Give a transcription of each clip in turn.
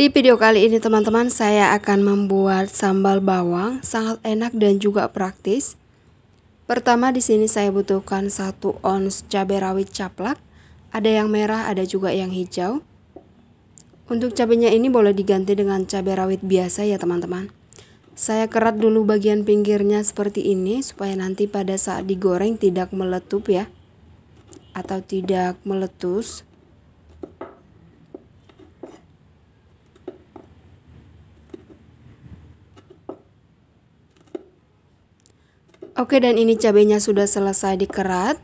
Di video kali ini teman-teman saya akan membuat sambal bawang sangat enak dan juga praktis. Pertama di sini saya butuhkan 1 ons cabai rawit caplak. Ada yang merah, ada juga yang hijau. Untuk cabenya ini boleh diganti dengan cabai rawit biasa ya teman-teman. Saya kerat dulu bagian pinggirnya seperti ini supaya nanti pada saat digoreng tidak meletup ya. Atau tidak meletus. Oke dan ini cabenya sudah selesai dikerat.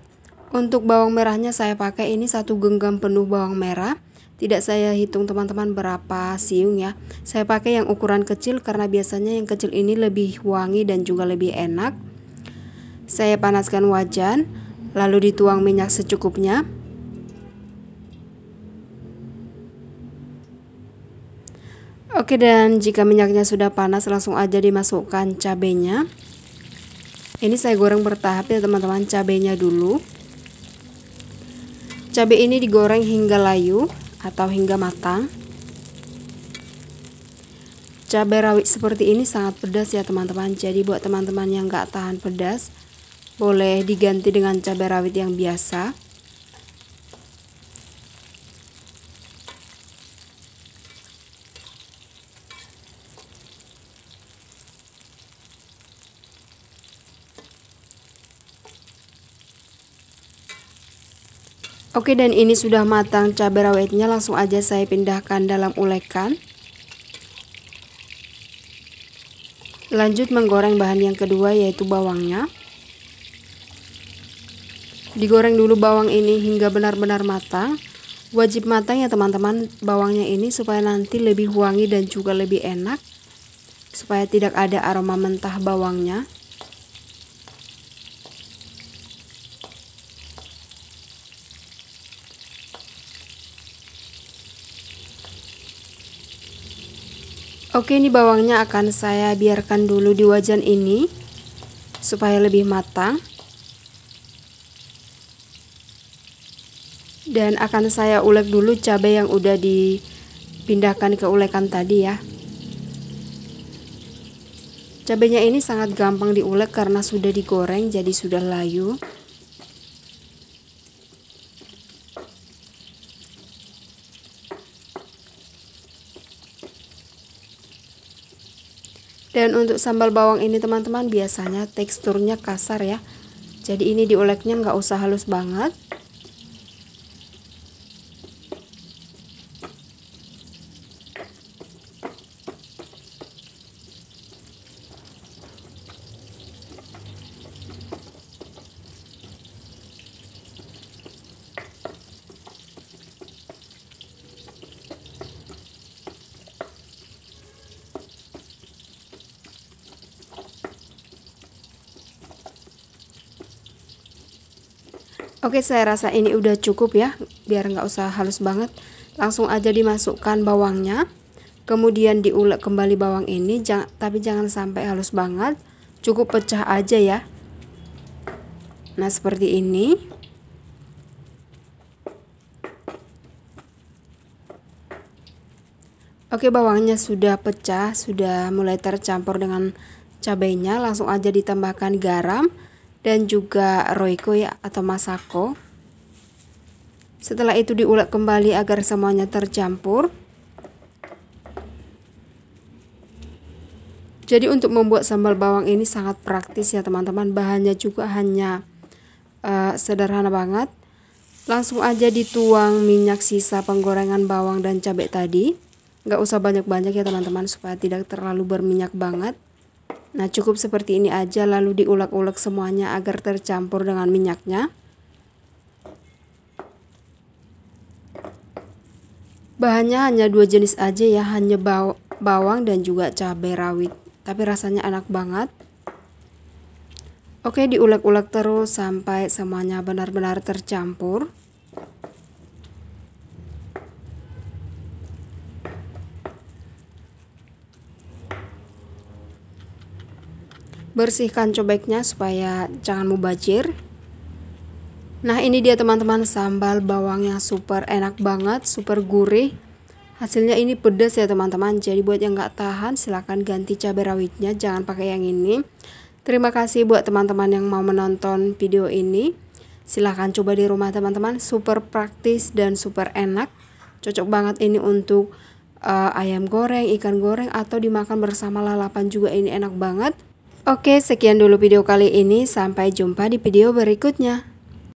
Untuk bawang merahnya saya pakai ini satu genggam penuh bawang merah. Tidak saya hitung teman-teman berapa siung ya. Saya pakai yang ukuran kecil karena biasanya yang kecil ini lebih wangi dan juga lebih enak. Saya panaskan wajan, lalu dituang minyak secukupnya. Oke dan jika minyaknya sudah panas langsung aja dimasukkan cabenya ini saya goreng bertahap ya teman-teman cabenya dulu cabai ini digoreng hingga layu atau hingga matang cabai rawit seperti ini sangat pedas ya teman-teman jadi buat teman-teman yang gak tahan pedas boleh diganti dengan cabai rawit yang biasa Oke dan ini sudah matang cabai rawitnya langsung aja saya pindahkan dalam ulekan. Lanjut menggoreng bahan yang kedua yaitu bawangnya. Digoreng dulu bawang ini hingga benar-benar matang. Wajib matang ya teman-teman bawangnya ini supaya nanti lebih wangi dan juga lebih enak. Supaya tidak ada aroma mentah bawangnya. Oke ini bawangnya akan saya biarkan dulu di wajan ini supaya lebih matang dan akan saya ulek dulu cabai yang udah dipindahkan ke ulekan tadi ya cabainya ini sangat gampang diulek karena sudah digoreng jadi sudah layu dan untuk sambal bawang ini teman-teman biasanya teksturnya kasar ya jadi ini dioleknya nggak usah halus banget Oke saya rasa ini udah cukup ya biar nggak usah halus banget langsung aja dimasukkan bawangnya kemudian diulek kembali bawang ini jangan, tapi jangan sampai halus banget cukup pecah aja ya nah seperti ini Oke bawangnya sudah pecah sudah mulai tercampur dengan cabainya langsung aja ditambahkan garam dan juga Royko ya atau Masako. Setelah itu diulek kembali agar semuanya tercampur. Jadi untuk membuat sambal bawang ini sangat praktis ya teman-teman. Bahannya juga hanya uh, sederhana banget. Langsung aja dituang minyak sisa penggorengan bawang dan cabai tadi. Nggak usah banyak-banyak ya teman-teman supaya tidak terlalu berminyak banget. Nah cukup seperti ini aja lalu diulek-ulek semuanya agar tercampur dengan minyaknya. Bahannya hanya dua jenis aja ya, hanya baw bawang dan juga cabai rawit. Tapi rasanya enak banget. Oke diulek-ulek terus sampai semuanya benar-benar tercampur. bersihkan cobeknya supaya jangan mubajir nah ini dia teman-teman sambal bawang yang super enak banget super gurih hasilnya ini pedas ya teman-teman jadi buat yang gak tahan silahkan ganti cabai rawitnya jangan pakai yang ini terima kasih buat teman-teman yang mau menonton video ini silahkan coba di rumah teman-teman super praktis dan super enak cocok banget ini untuk uh, ayam goreng, ikan goreng atau dimakan bersama lalapan juga ini enak banget Oke, sekian dulu video kali ini. Sampai jumpa di video berikutnya.